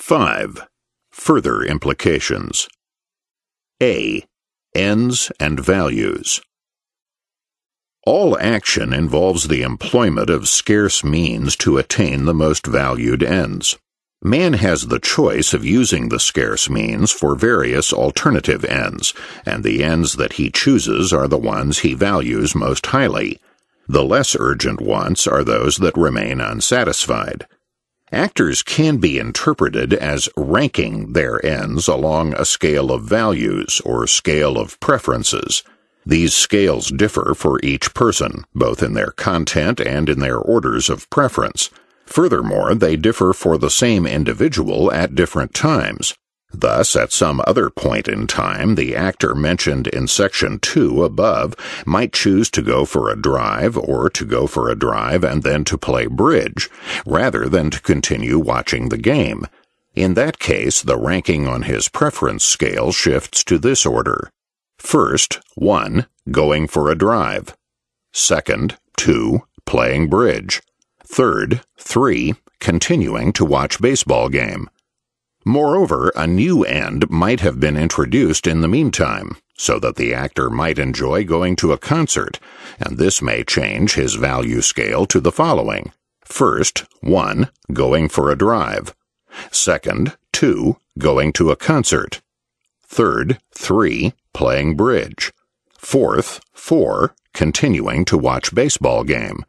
5. Further implications. A. Ends and values. All action involves the employment of scarce means to attain the most valued ends. Man has the choice of using the scarce means for various alternative ends, and the ends that he chooses are the ones he values most highly. The less urgent wants are those that remain unsatisfied. Actors can be interpreted as ranking their ends along a scale of values or scale of preferences. These scales differ for each person, both in their content and in their orders of preference. Furthermore, they differ for the same individual at different times. Thus, at some other point in time, the actor mentioned in Section 2 above might choose to go for a drive or to go for a drive and then to play bridge, rather than to continue watching the game. In that case, the ranking on his preference scale shifts to this order. First, 1. Going for a drive. Second, 2. Playing bridge. Third, 3. Continuing to watch baseball game. Moreover, a new end might have been introduced in the meantime, so that the actor might enjoy going to a concert, and this may change his value scale to the following. First, 1. Going for a drive. Second, 2. Going to a concert. Third, 3. Playing bridge. Fourth, 4. Continuing to watch baseball game.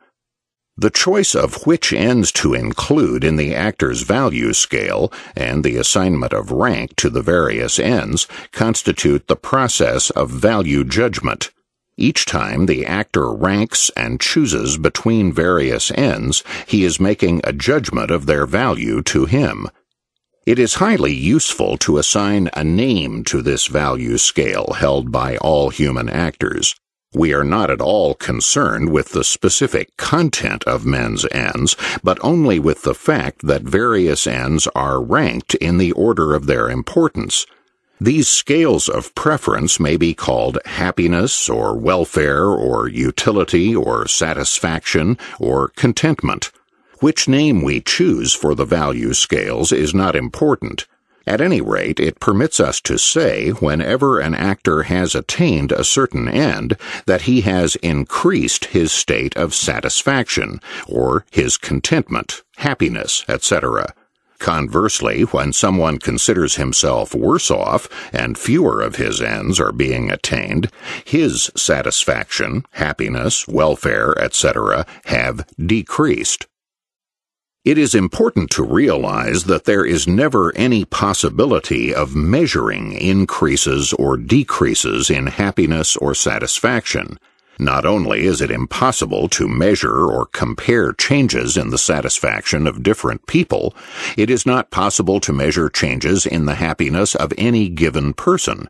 The choice of which ends to include in the actor's value scale and the assignment of rank to the various ends constitute the process of value judgment. Each time the actor ranks and chooses between various ends, he is making a judgment of their value to him. It is highly useful to assign a name to this value scale held by all human actors. We are not at all concerned with the specific content of men's ends, but only with the fact that various ends are ranked in the order of their importance. These scales of preference may be called happiness or welfare or utility or satisfaction or contentment. Which name we choose for the value scales is not important. At any rate, it permits us to say, whenever an actor has attained a certain end, that he has increased his state of satisfaction, or his contentment, happiness, etc. Conversely, when someone considers himself worse off and fewer of his ends are being attained, his satisfaction, happiness, welfare, etc., have decreased. It is important to realize that there is never any possibility of measuring increases or decreases in happiness or satisfaction. Not only is it impossible to measure or compare changes in the satisfaction of different people, it is not possible to measure changes in the happiness of any given person.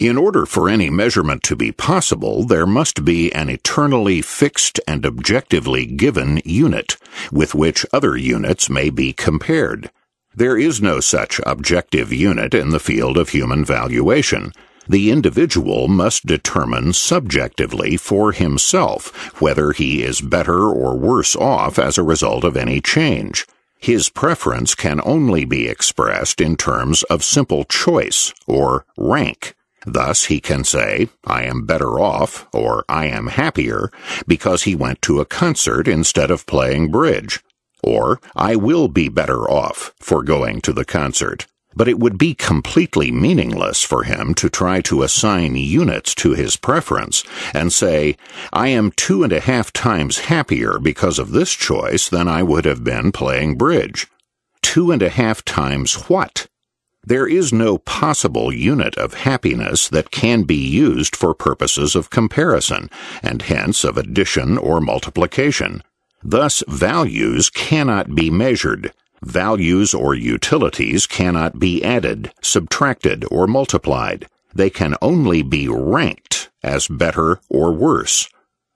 In order for any measurement to be possible, there must be an eternally fixed and objectively given unit, with which other units may be compared. There is no such objective unit in the field of human valuation. The individual must determine subjectively for himself whether he is better or worse off as a result of any change. His preference can only be expressed in terms of simple choice or rank. Thus, he can say, I am better off, or I am happier, because he went to a concert instead of playing bridge, or I will be better off for going to the concert. But it would be completely meaningless for him to try to assign units to his preference and say, I am two and a half times happier because of this choice than I would have been playing bridge. Two and a half times what? There is no possible unit of happiness that can be used for purposes of comparison, and hence of addition or multiplication. Thus, values cannot be measured. Values or utilities cannot be added, subtracted, or multiplied. They can only be ranked as better or worse.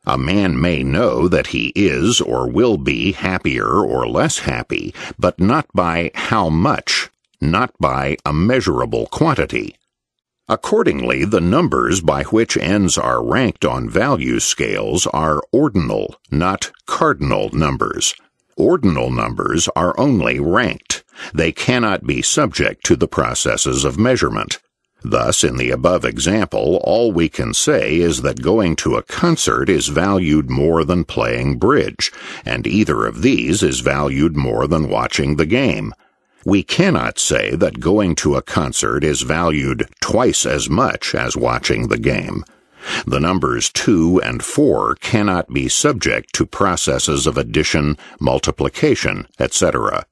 A man may know that he is or will be happier or less happy, but not by how much not by a measurable quantity. Accordingly, the numbers by which ends are ranked on value scales are ordinal, not cardinal numbers. Ordinal numbers are only ranked. They cannot be subject to the processes of measurement. Thus, in the above example, all we can say is that going to a concert is valued more than playing bridge, and either of these is valued more than watching the game. We cannot say that going to a concert is valued twice as much as watching the game. The numbers 2 and 4 cannot be subject to processes of addition, multiplication, etc.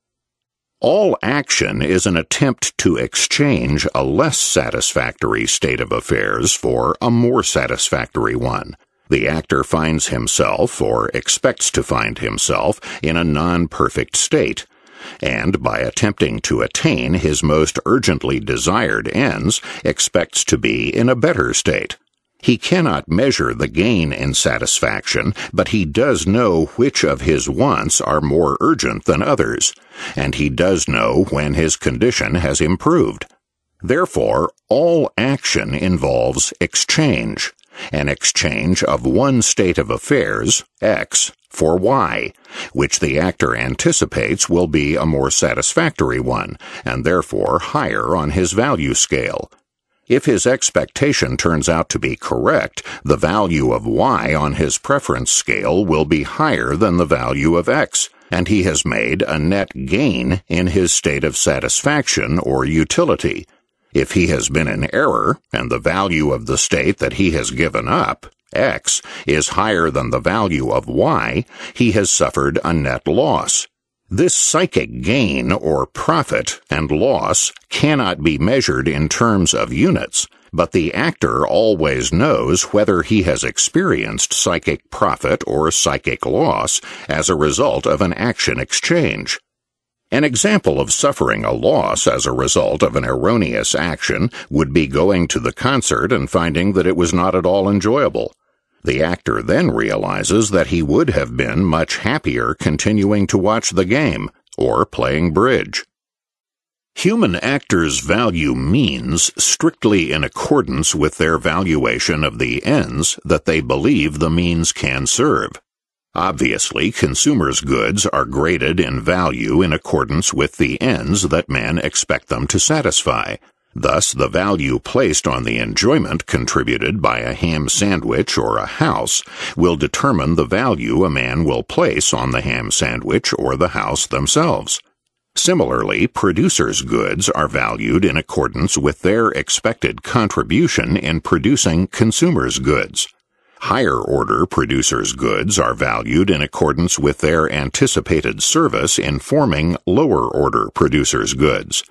All action is an attempt to exchange a less satisfactory state of affairs for a more satisfactory one. The actor finds himself, or expects to find himself, in a non perfect state and by attempting to attain his most urgently desired ends, expects to be in a better state. He cannot measure the gain in satisfaction, but he does know which of his wants are more urgent than others, and he does know when his condition has improved. Therefore, all action involves exchange an exchange of one state of affairs, X, for Y, which the actor anticipates will be a more satisfactory one, and therefore higher on his value scale. If his expectation turns out to be correct, the value of Y on his preference scale will be higher than the value of X, and he has made a net gain in his state of satisfaction or utility. If he has been in error and the value of the state that he has given up, X, is higher than the value of Y, he has suffered a net loss. This psychic gain or profit and loss cannot be measured in terms of units, but the actor always knows whether he has experienced psychic profit or psychic loss as a result of an action exchange. An example of suffering a loss as a result of an erroneous action would be going to the concert and finding that it was not at all enjoyable. The actor then realizes that he would have been much happier continuing to watch the game or playing bridge. Human actors value means strictly in accordance with their valuation of the ends that they believe the means can serve. Obviously, consumers' goods are graded in value in accordance with the ends that men expect them to satisfy. Thus, the value placed on the enjoyment contributed by a ham sandwich or a house will determine the value a man will place on the ham sandwich or the house themselves. Similarly, producers' goods are valued in accordance with their expected contribution in producing consumers' goods. Higher order producers' goods are valued in accordance with their anticipated service informing lower order producers' goods.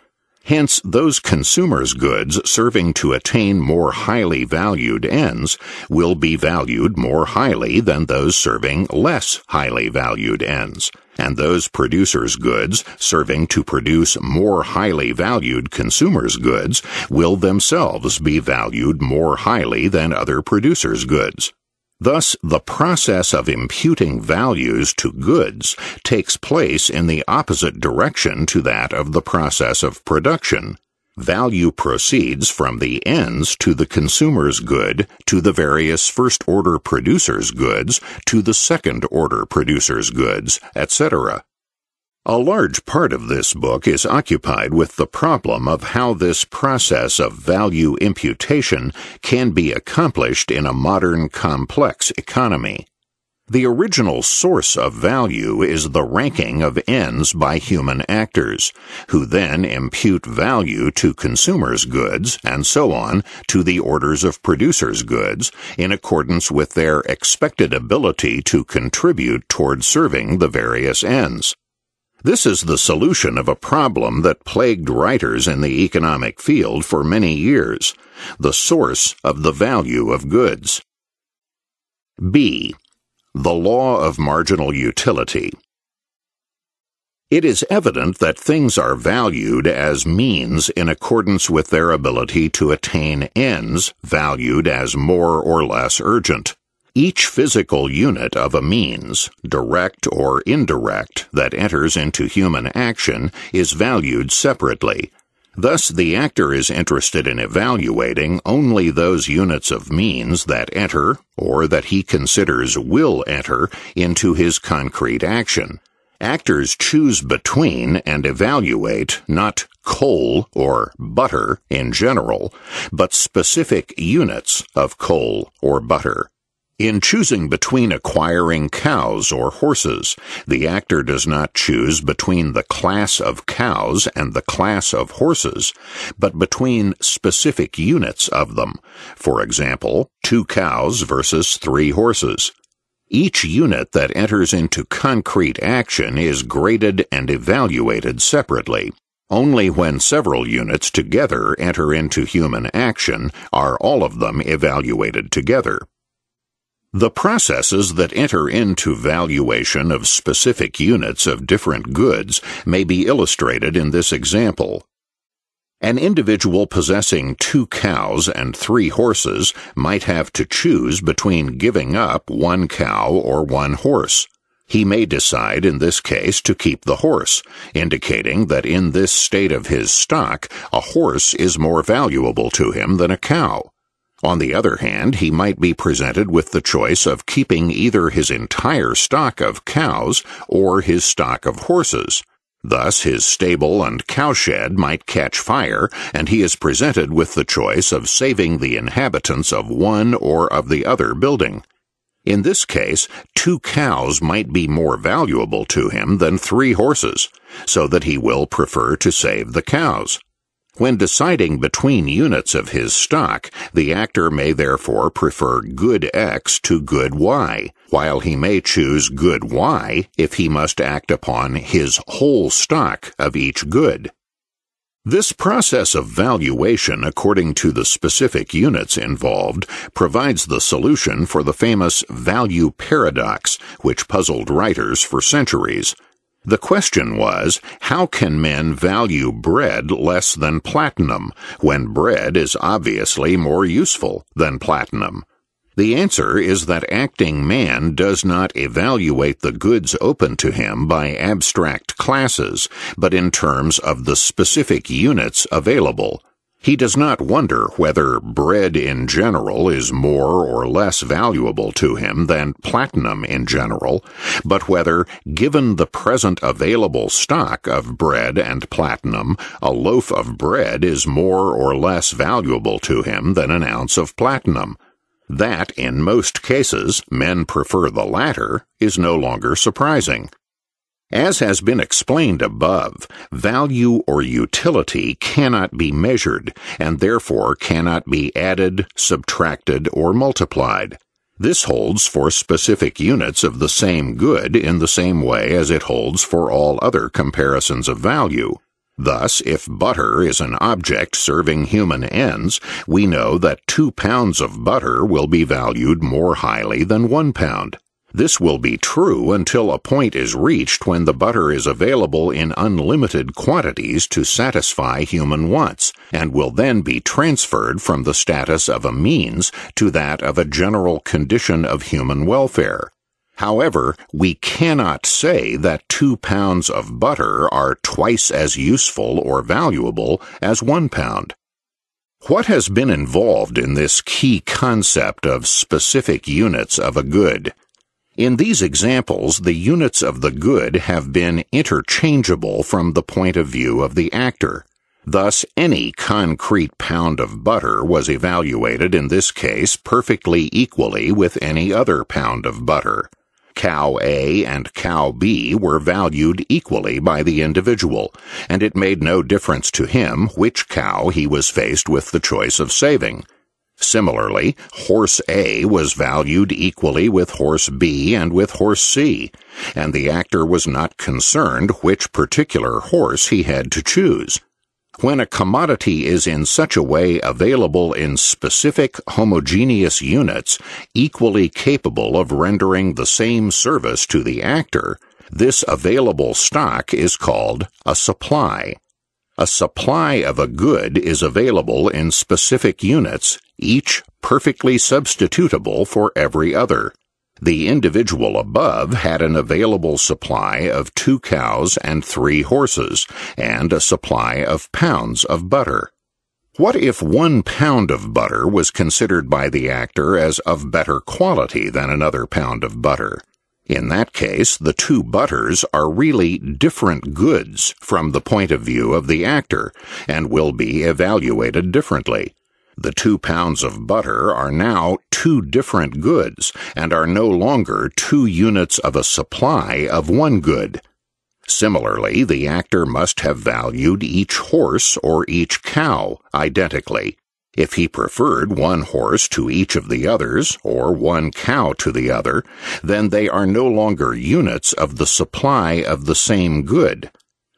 Hence, those consumers' goods serving to attain more highly valued ends will be valued more highly than those serving less highly valued ends and those producers' goods serving to produce more highly valued consumers' goods will themselves be valued more highly than other producers' goods. Thus, the process of imputing values to goods takes place in the opposite direction to that of the process of production. Value proceeds from the ends to the consumer's good, to the various first order producer's goods, to the second order producer's goods, etc. A large part of this book is occupied with the problem of how this process of value imputation can be accomplished in a modern complex economy. The original source of value is the ranking of ends by human actors, who then impute value to consumers' goods and so on to the orders of producers' goods in accordance with their expected ability to contribute toward serving the various ends. This is the solution of a problem that plagued writers in the economic field for many years the source of the value of goods. B. The Law of Marginal Utility. It is evident that things are valued as means in accordance with their ability to attain ends valued as more or less urgent. Each physical unit of a means, direct or indirect, that enters into human action is valued separately, Thus, the actor is interested in evaluating only those units of means that enter, or that he considers will enter, into his concrete action. Actors choose between and evaluate not coal or butter in general, but specific units of coal or butter. In choosing between acquiring cows or horses, the actor does not choose between the class of cows and the class of horses, but between specific units of them. For example, two cows versus three horses. Each unit that enters into concrete action is graded and evaluated separately. Only when several units together enter into human action are all of them evaluated together. The processes that enter into valuation of specific units of different goods may be illustrated in this example. An individual possessing two cows and three horses might have to choose between giving up one cow or one horse. He may decide in this case to keep the horse, indicating that in this state of his stock, a horse is more valuable to him than a cow. On the other hand, he might be presented with the choice of keeping either his entire stock of cows or his stock of horses. Thus, his stable and cowshed might catch fire, and he is presented with the choice of saving the inhabitants of one or of the other building. In this case, two cows might be more valuable to him than three horses, so that he will prefer to save the cows. When deciding between units of his stock, the actor may therefore prefer good X to good Y, while he may choose good Y if he must act upon his whole stock of each good. This process of valuation according to the specific units involved provides the solution for the famous value paradox, which puzzled writers for centuries. The question was, how can men value bread less than platinum when bread is obviously more useful than platinum? The answer is that acting man does not evaluate the goods open to him by abstract classes, but in terms of the specific units available. He does not wonder whether bread in general is more or less valuable to him than platinum in general, but whether, given the present available stock of bread and platinum, a loaf of bread is more or less valuable to him than an ounce of platinum. That, in most cases, men prefer the latter, is no longer surprising. As has been explained above, value or utility cannot be measured and therefore cannot be added, subtracted, or multiplied. This holds for specific units of the same good in the same way as it holds for all other comparisons of value. Thus, if butter is an object serving human ends, we know that two pounds of butter will be valued more highly than one pound. This will be true until a point is reached when the butter is available in unlimited quantities to satisfy human wants, and will then be transferred from the status of a means to that of a general condition of human welfare. However, we cannot say that two pounds of butter are twice as useful or valuable as one pound. What has been involved in this key concept of specific units of a good? In these examples, the units of the good have been interchangeable from the point of view of the actor. Thus, any concrete pound of butter was evaluated in this case perfectly equally with any other pound of butter. Cow A and cow B were valued equally by the individual, and it made no difference to him which cow he was faced with the choice of saving. Similarly, horse A was valued equally with horse B and with horse C, and the actor was not concerned which particular horse he had to choose. When a commodity is in such a way available in specific homogeneous units equally capable of rendering the same service to the actor, this available stock is called a supply. A supply of a good is available in specific units, each perfectly substitutable for every other. The individual above had an available supply of two cows and three horses, and a supply of pounds of butter. What if one pound of butter was considered by the actor as of better quality than another pound of butter? In that case, the two butters are really different goods from the point of view of the actor and will be evaluated differently. The two pounds of butter are now two different goods and are no longer two units of a supply of one good. Similarly, the actor must have valued each horse or each cow identically. If he preferred one horse to each of the others, or one cow to the other, then they are no longer units of the supply of the same good.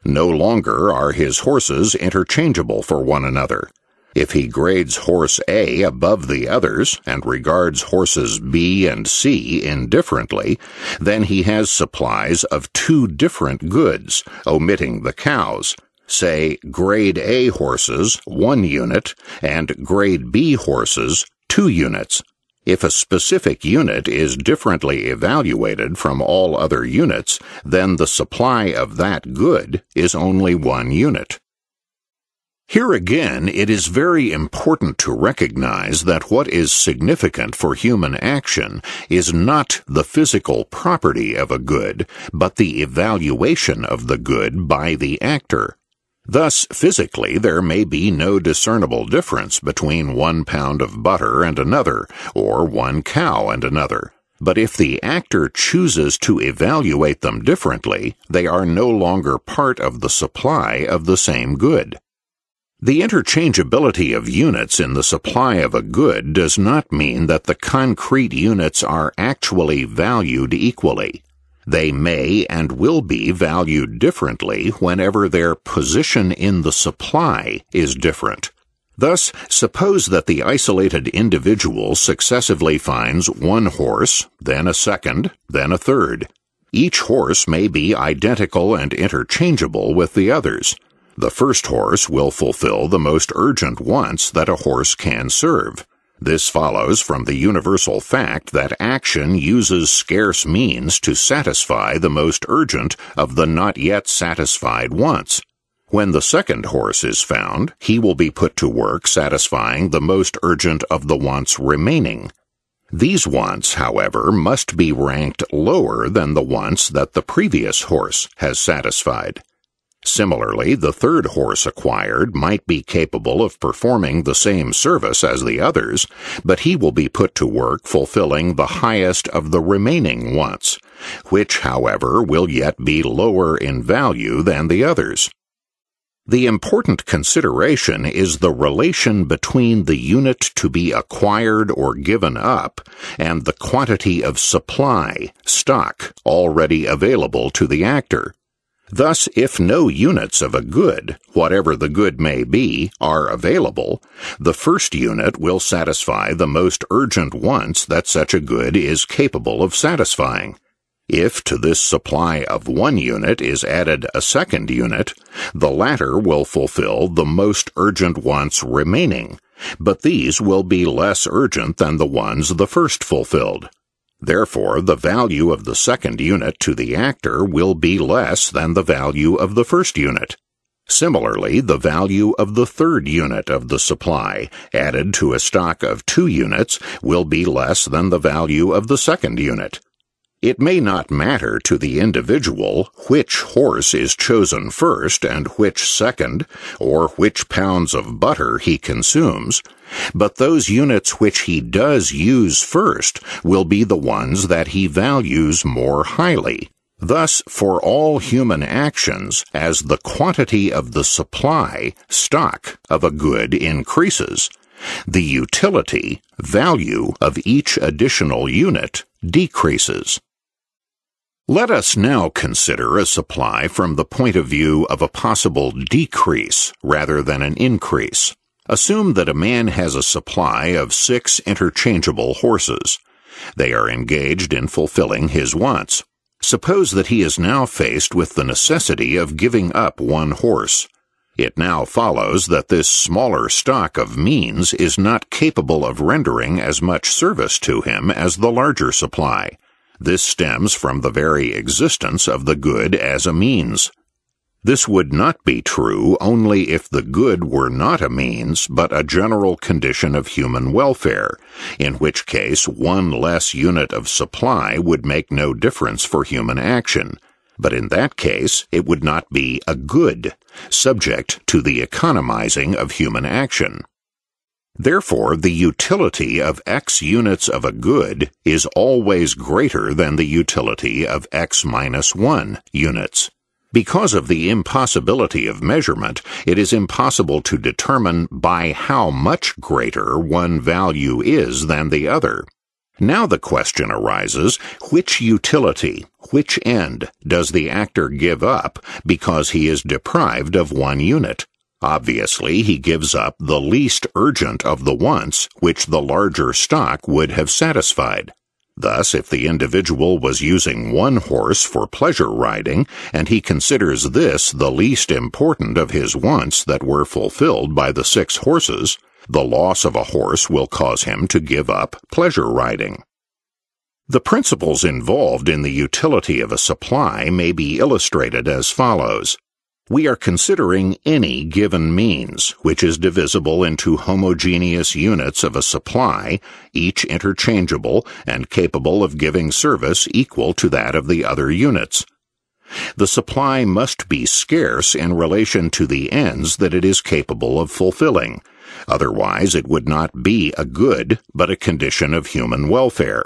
No longer are his horses interchangeable for one another. If he grades horse A above the others and regards horses B and C indifferently, then he has supplies of two different goods, omitting the cows, say Grade A horses, one unit, and Grade B horses, two units. If a specific unit is differently evaluated from all other units, then the supply of that good is only one unit. Here again, it is very important to recognize that what is significant for human action is not the physical property of a good, but the evaluation of the good by the actor. Thus, physically, there may be no discernible difference between one pound of butter and another, or one cow and another. But if the actor chooses to evaluate them differently, they are no longer part of the supply of the same good. The interchangeability of units in the supply of a good does not mean that the concrete units are actually valued equally. They may and will be valued differently whenever their position in the supply is different. Thus, suppose that the isolated individual successively finds one horse, then a second, then a third. Each horse may be identical and interchangeable with the others. The first horse will fulfill the most urgent wants that a horse can serve. This follows from the universal fact that action uses scarce means to satisfy the most urgent of the not yet satisfied wants. When the second horse is found, he will be put to work satisfying the most urgent of the wants remaining. These wants, however, must be ranked lower than the wants that the previous horse has satisfied. Similarly, the third horse acquired might be capable of performing the same service as the others, but he will be put to work fulfilling the highest of the remaining wants, which, however, will yet be lower in value than the others. The important consideration is the relation between the unit to be acquired or given up and the quantity of supply, stock, already available to the actor. Thus, if no units of a good, whatever the good may be, are available, the first unit will satisfy the most urgent wants that such a good is capable of satisfying. If to this supply of one unit is added a second unit, the latter will fulfill the most urgent wants remaining, but these will be less urgent than the ones the first fulfilled. Therefore, the value of the second unit to the actor will be less than the value of the first unit. Similarly, the value of the third unit of the supply added to a stock of two units will be less than the value of the second unit. It may not matter to the individual which horse is chosen first and which second, or which pounds of butter he consumes, but those units which he does use first will be the ones that he values more highly. Thus, for all human actions, as the quantity of the supply, stock, of a good increases, the utility, value of each additional unit decreases. Let us now consider a supply from the point of view of a possible decrease rather than an increase. Assume that a man has a supply of six interchangeable horses. They are engaged in fulfilling his wants. Suppose that he is now faced with the necessity of giving up one horse. It now follows that this smaller stock of means is not capable of rendering as much service to him as the larger supply. This stems from the very existence of the good as a means. This would not be true only if the good were not a means, but a general condition of human welfare, in which case one less unit of supply would make no difference for human action. But in that case, it would not be a good, subject to the economizing of human action. Therefore, the utility of x units of a good is always greater than the utility of x minus 1 units. Because of the impossibility of measurement, it is impossible to determine by how much greater one value is than the other. Now the question arises, which utility, which end, does the actor give up because he is deprived of one unit? Obviously, he gives up the least urgent of the wants which the larger stock would have satisfied. Thus, if the individual was using one horse for pleasure riding, and he considers this the least important of his wants that were fulfilled by the six horses, the loss of a horse will cause him to give up pleasure riding. The principles involved in the utility of a supply may be illustrated as follows. We are considering any given means, which is divisible into homogeneous units of a supply, each interchangeable and capable of giving service equal to that of the other units. The supply must be scarce in relation to the ends that it is capable of fulfilling. Otherwise, it would not be a good, but a condition of human welfare.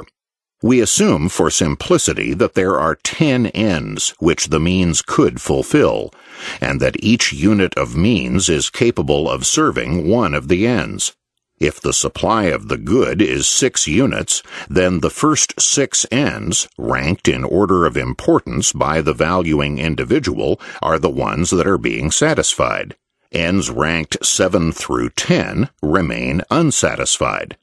We assume for simplicity that there are 10 ends which the means could fulfill, and that each unit of means is capable of serving one of the ends. If the supply of the good is six units, then the first six ends, ranked in order of importance by the valuing individual, are the ones that are being satisfied. Ends ranked 7 through 10 remain unsatisfied.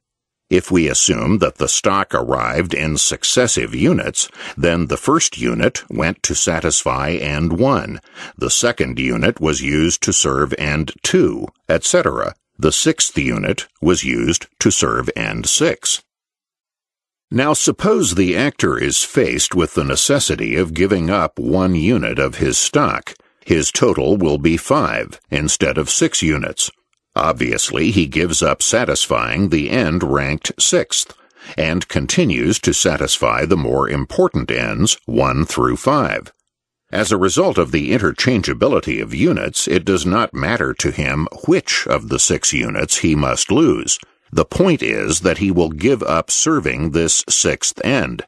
If we assume that the stock arrived in successive units, then the first unit went to satisfy and 1, the second unit was used to serve and 2, etc. The sixth unit was used to serve and 6. Now suppose the actor is faced with the necessity of giving up one unit of his stock. His total will be 5 instead of 6 units. Obviously, he gives up satisfying the end ranked sixth and continues to satisfy the more important ends 1 through 5. As a result of the interchangeability of units, it does not matter to him which of the six units he must lose. The point is that he will give up serving this sixth end.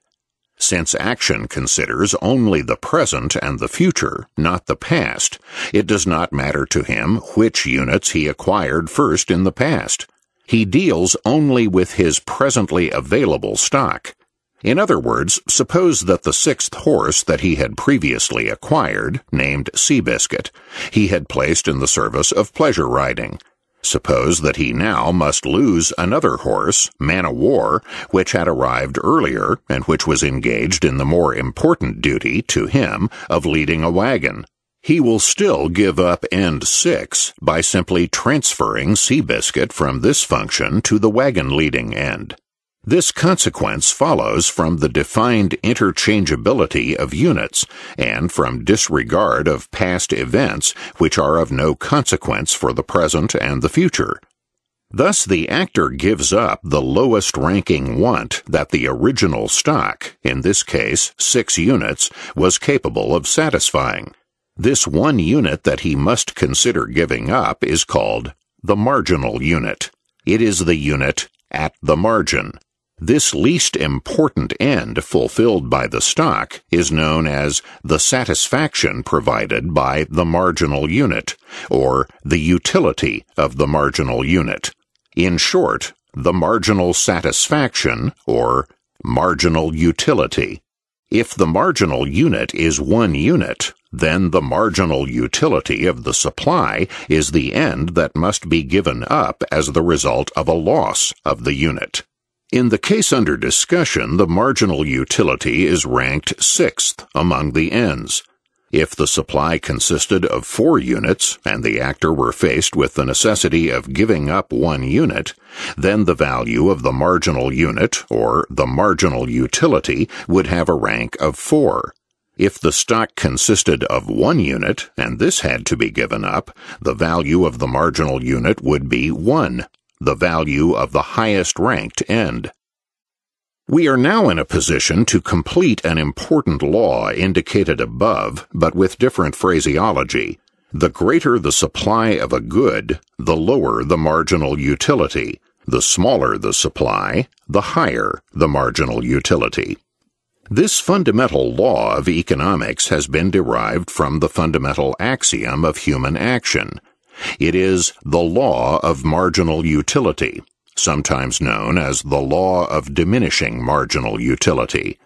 Since action considers only the present and the future, not the past, it does not matter to him which units he acquired first in the past. He deals only with his presently available stock. In other words, suppose that the sixth horse that he had previously acquired, named Seabiscuit, he had placed in the service of pleasure riding. Suppose that he now must lose another horse, man o' war, which had arrived earlier and which was engaged in the more important duty to him of leading a wagon. He will still give up end six by simply transferring Seabiscuit from this function to the wagon leading end. This consequence follows from the defined interchangeability of units and from disregard of past events which are of no consequence for the present and the future. Thus, the actor gives up the lowest ranking want that the original stock, in this case six units, was capable of satisfying. This one unit that he must consider giving up is called the marginal unit. It is the unit at the margin. This least important end fulfilled by the stock is known as the satisfaction provided by the marginal unit, or the utility of the marginal unit. In short, the marginal satisfaction, or marginal utility. If the marginal unit is one unit, then the marginal utility of the supply is the end that must be given up as the result of a loss of the unit. In the case under discussion, the marginal utility is ranked sixth among the ends. If the supply consisted of four units and the actor were faced with the necessity of giving up one unit, then the value of the marginal unit or the marginal utility would have a rank of four. If the stock consisted of one unit and this had to be given up, the value of the marginal unit would be one the value of the highest ranked end. We are now in a position to complete an important law indicated above, but with different phraseology. The greater the supply of a good, the lower the marginal utility. The smaller the supply, the higher the marginal utility. This fundamental law of economics has been derived from the fundamental axiom of human action it is the law of marginal utility, sometimes known as the law of diminishing marginal utility.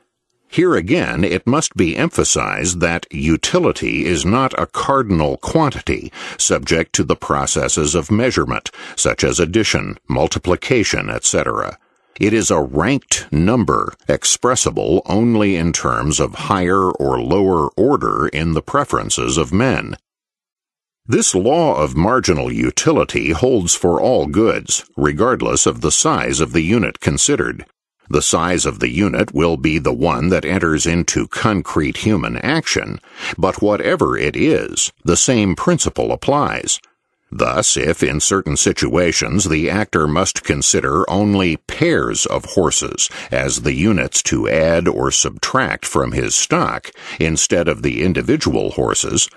Here again, it must be emphasized that utility is not a cardinal quantity subject to the processes of measurement, such as addition, multiplication, etc. It is a ranked number expressible only in terms of higher or lower order in the preferences of men. This law of marginal utility holds for all goods, regardless of the size of the unit considered. The size of the unit will be the one that enters into concrete human action, but whatever it is, the same principle applies. Thus, if in certain situations the actor must consider only pairs of horses as the units to add or subtract from his stock instead of the individual horses,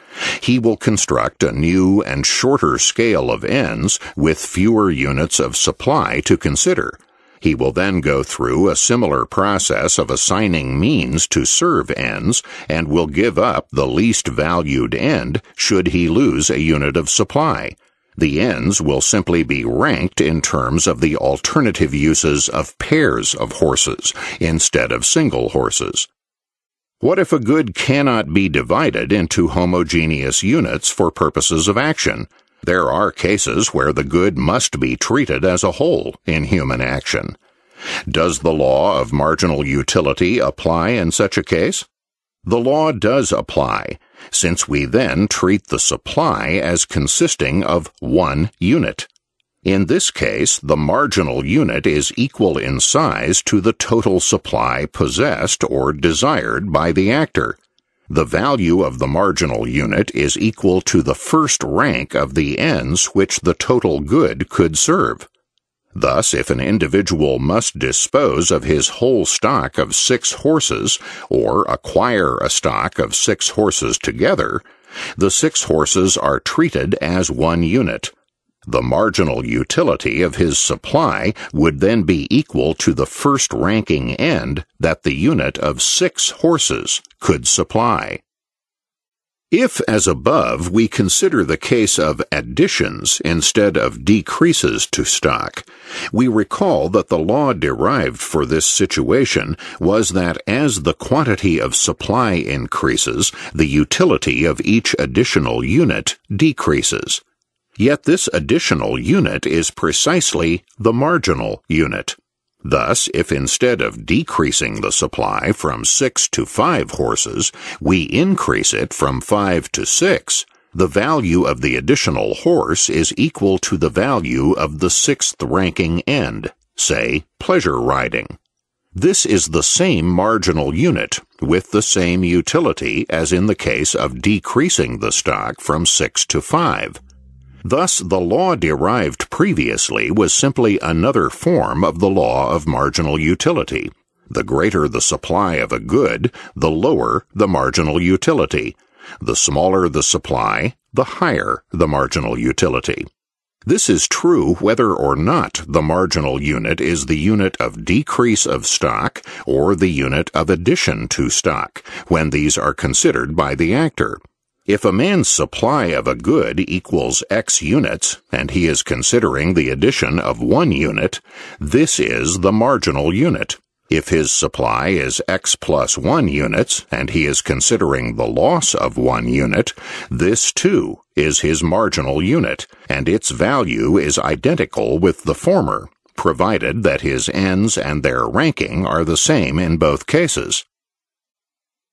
he will construct a new and shorter scale of ends with fewer units of supply to consider. He will then go through a similar process of assigning means to serve ends and will give up the least valued end should he lose a unit of supply. The ends will simply be ranked in terms of the alternative uses of pairs of horses instead of single horses. What if a good cannot be divided into homogeneous units for purposes of action? There are cases where the good must be treated as a whole in human action. Does the law of marginal utility apply in such a case? The law does apply, since we then treat the supply as consisting of one unit. In this case, the marginal unit is equal in size to the total supply possessed or desired by the actor. The value of the marginal unit is equal to the first rank of the ends which the total good could serve. Thus, if an individual must dispose of his whole stock of six horses, or acquire a stock of six horses together, the six horses are treated as one unit. The marginal utility of his supply would then be equal to the first ranking end that the unit of six horses could supply. If, as above, we consider the case of additions instead of decreases to stock, we recall that the law derived for this situation was that as the quantity of supply increases, the utility of each additional unit decreases. Yet this additional unit is precisely the marginal unit. Thus, if instead of decreasing the supply from six to five horses, we increase it from five to six, the value of the additional horse is equal to the value of the sixth ranking end, say, pleasure riding. This is the same marginal unit with the same utility as in the case of decreasing the stock from 6 to 5, Thus, the law derived previously was simply another form of the law of marginal utility. The greater the supply of a good, the lower the marginal utility. The smaller the supply, the higher the marginal utility. This is true whether or not the marginal unit is the unit of decrease of stock or the unit of addition to stock, when these are considered by the actor. If a man's supply of a good equals X units, and he is considering the addition of one unit, this is the marginal unit. If his supply is X plus one units, and he is considering the loss of one unit, this too is his marginal unit, and its value is identical with the former, provided that his ends and their ranking are the same in both cases.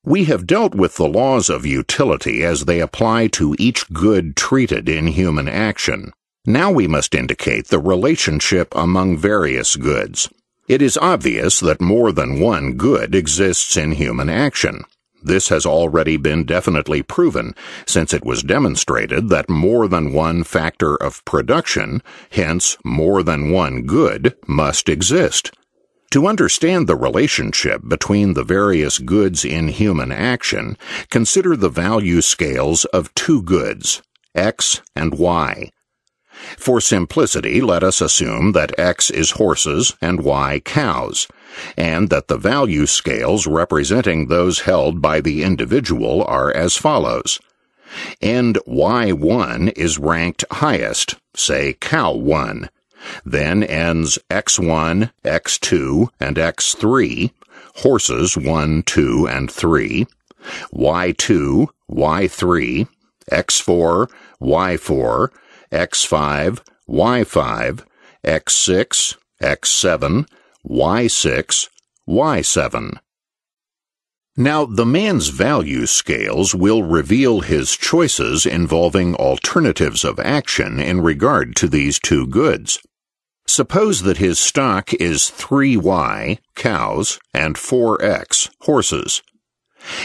We have dealt with the laws of utility as they apply to each good treated in human action. Now we must indicate the relationship among various goods. It is obvious that more than one good exists in human action. This has already been definitely proven, since it was demonstrated that more than one factor of production, hence more than one good, must exist. To understand the relationship between the various goods in human action, consider the value scales of two goods, X and Y. For simplicity, let us assume that X is horses and Y cows, and that the value scales representing those held by the individual are as follows. End Y1 is ranked highest, say cow 1, then ends X1, X2, and X3, horses 1, 2, and 3, Y2, Y3, X4, Y4, X5, Y5, X6, X7, Y6, Y7. Now, the man's value scales will reveal his choices involving alternatives of action in regard to these two goods. Suppose that his stock is 3Y, cows, and 4X, horses.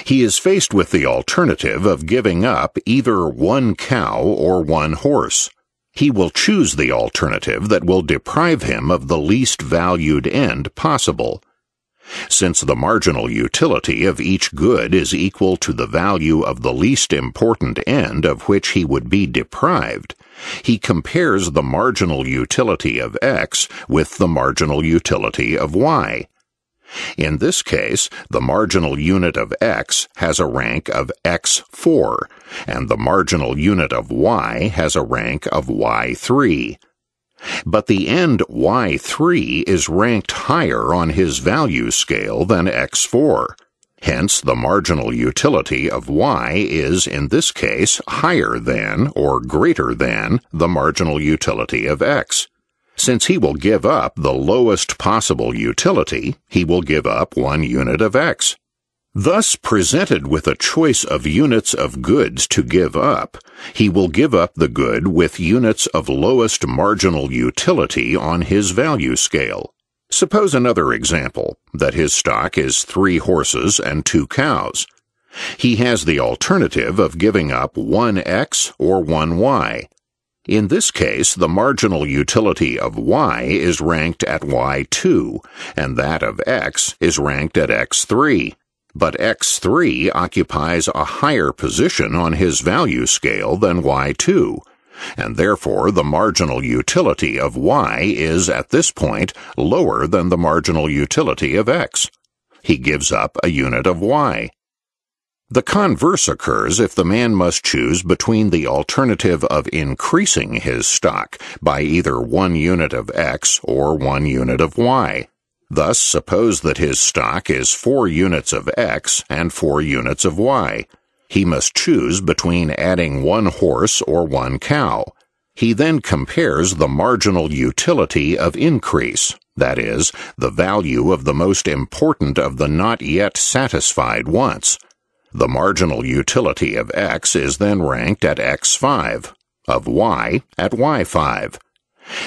He is faced with the alternative of giving up either one cow or one horse. He will choose the alternative that will deprive him of the least valued end possible, since the marginal utility of each good is equal to the value of the least important end of which he would be deprived, he compares the marginal utility of X with the marginal utility of Y. In this case, the marginal unit of X has a rank of X4, and the marginal unit of Y has a rank of Y3. But the end Y3 is ranked higher on his value scale than X4. Hence, the marginal utility of Y is, in this case, higher than or greater than the marginal utility of X. Since he will give up the lowest possible utility, he will give up one unit of X. Thus, presented with a choice of units of goods to give up, he will give up the good with units of lowest marginal utility on his value scale. Suppose another example that his stock is three horses and two cows. He has the alternative of giving up 1x or 1y. In this case, the marginal utility of y is ranked at y2, and that of x is ranked at x3 but X3 occupies a higher position on his value scale than Y2, and therefore the marginal utility of Y is at this point lower than the marginal utility of X. He gives up a unit of Y. The converse occurs if the man must choose between the alternative of increasing his stock by either one unit of X or one unit of Y. Thus, suppose that his stock is 4 units of X and 4 units of Y. He must choose between adding one horse or one cow. He then compares the marginal utility of increase, that is, the value of the most important of the not yet satisfied wants. The marginal utility of X is then ranked at X5, of Y at Y5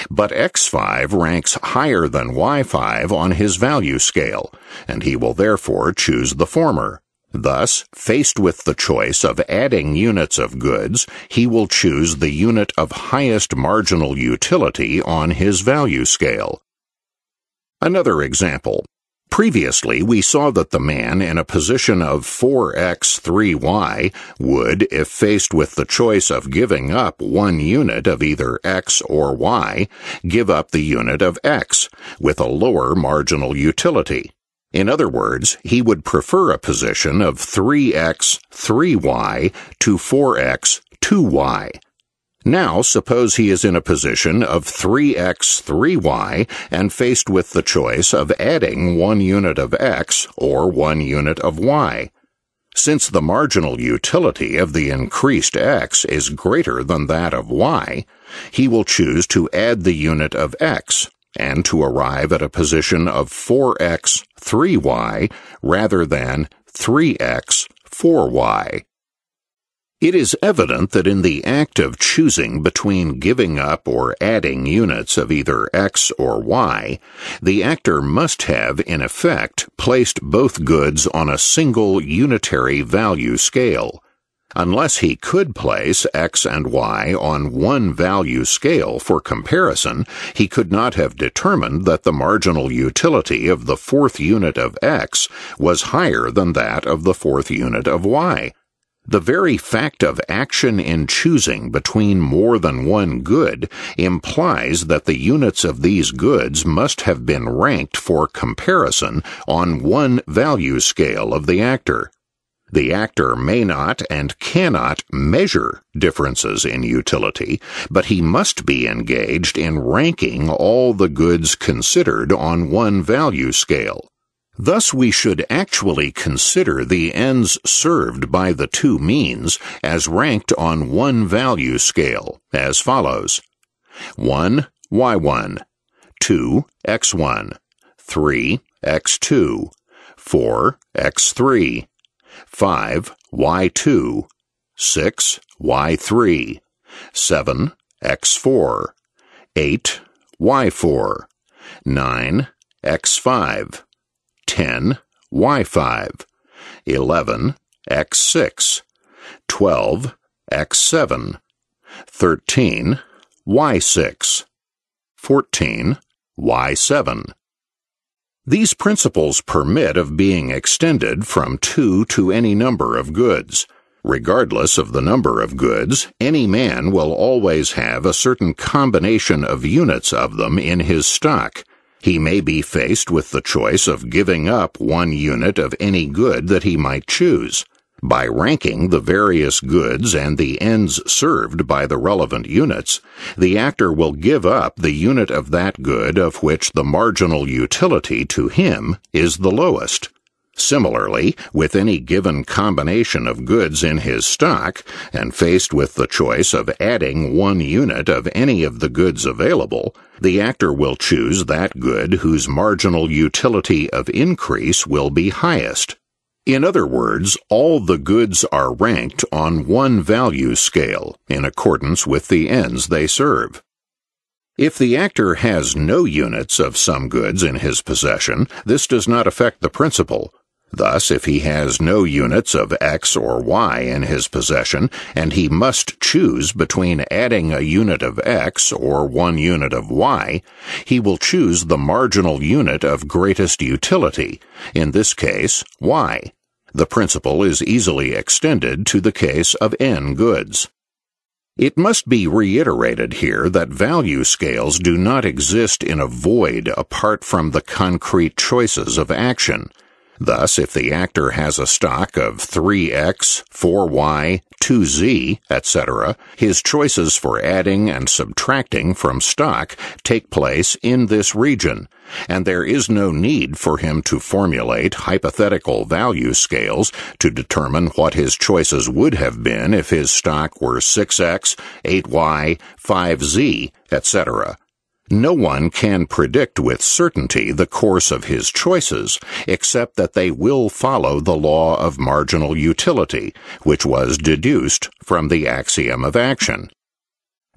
but X5 ranks higher than Y5 on his value scale, and he will therefore choose the former. Thus, faced with the choice of adding units of goods, he will choose the unit of highest marginal utility on his value scale. Another example Previously, we saw that the man in a position of 4x 3y would, if faced with the choice of giving up one unit of either x or y, give up the unit of x with a lower marginal utility. In other words, he would prefer a position of 3x 3y to 4x 2y. Now, suppose he is in a position of 3x, 3y, and faced with the choice of adding one unit of x or one unit of y. Since the marginal utility of the increased x is greater than that of y, he will choose to add the unit of x and to arrive at a position of 4x, 3y rather than 3x, 4y. It is evident that in the act of choosing between giving up or adding units of either X or Y, the actor must have, in effect, placed both goods on a single unitary value scale, unless he could place X and Y on one value scale for comparison, he could not have determined that the marginal utility of the fourth unit of X was higher than that of the fourth unit of Y the very fact of action in choosing between more than one good implies that the units of these goods must have been ranked for comparison on one value scale of the actor. The actor may not and cannot measure differences in utility, but he must be engaged in ranking all the goods considered on one value scale. Thus, we should actually consider the ends served by the two means as ranked on one value scale, as follows 1, y1, 2, x1, 3, x2, 4, x3, 5, y2, 6, y3, 7, x4, 8, y4, 9, x5, 10, y5, 11, x6, 12, x7, 13, y6, 14, y7. These principles permit of being extended from 2 to any number of goods. Regardless of the number of goods, any man will always have a certain combination of units of them in his stock he may be faced with the choice of giving up one unit of any good that he might choose. By ranking the various goods and the ends served by the relevant units, the actor will give up the unit of that good of which the marginal utility to him is the lowest. Similarly, with any given combination of goods in his stock, and faced with the choice of adding one unit of any of the goods available, the actor will choose that good whose marginal utility of increase will be highest. In other words, all the goods are ranked on one value scale in accordance with the ends they serve. If the actor has no units of some goods in his possession, this does not affect the principle, Thus, if he has no units of X or Y in his possession, and he must choose between adding a unit of X or one unit of Y, he will choose the marginal unit of greatest utility, in this case, Y. The principle is easily extended to the case of N goods. It must be reiterated here that value scales do not exist in a void apart from the concrete choices of action. Thus, if the actor has a stock of 3x, 4y, 2z, etc., his choices for adding and subtracting from stock take place in this region, and there is no need for him to formulate hypothetical value scales to determine what his choices would have been if his stock were 6x, 8y, 5z, etc. No one can predict with certainty the course of his choices, except that they will follow the law of marginal utility, which was deduced from the axiom of action.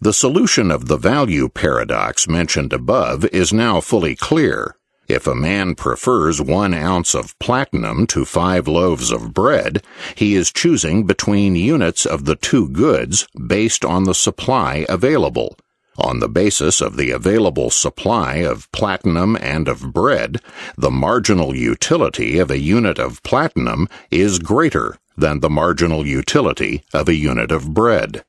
The solution of the value paradox mentioned above is now fully clear. If a man prefers one ounce of platinum to five loaves of bread, he is choosing between units of the two goods based on the supply available. On the basis of the available supply of platinum and of bread, the marginal utility of a unit of platinum is greater than the marginal utility of a unit of bread.